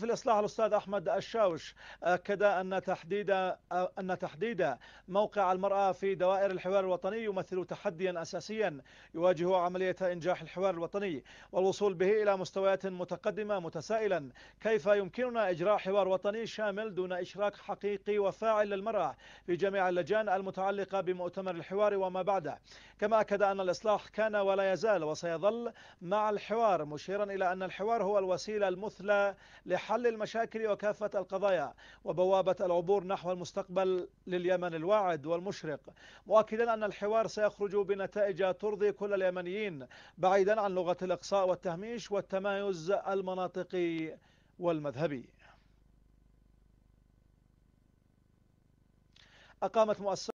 في الإصلاح الأستاذ أحمد الشاوش أكد آه، أن تحديد آه، أن تحديد موقع المرأة في دوائر الحوار الوطني يمثل تحديا أساسيا يواجه عملية إنجاح الحوار الوطني والوصول به إلى مستويات متقدمة متسائلا كيف يمكننا إجراء حوار وطني شامل دون إشراك حقيقي وفاعل للمرأة في جميع اللجان المتعلقة بمؤتمر الحوار وما بعده كما أكد أن الإصلاح كان ولا يزال وسيظل مع الحوار مشيرا إلى أن الحوار هو الوسيلة المثلى لح حل المشاكل وكافة القضايا وبوابة العبور نحو المستقبل لليمن الواعد والمشرق مؤكدا أن الحوار سيخرج بنتائج ترضي كل اليمنيين بعيدا عن لغة الإقصاء والتهميش والتمايز المناطقي والمذهبي أقامت مؤسسة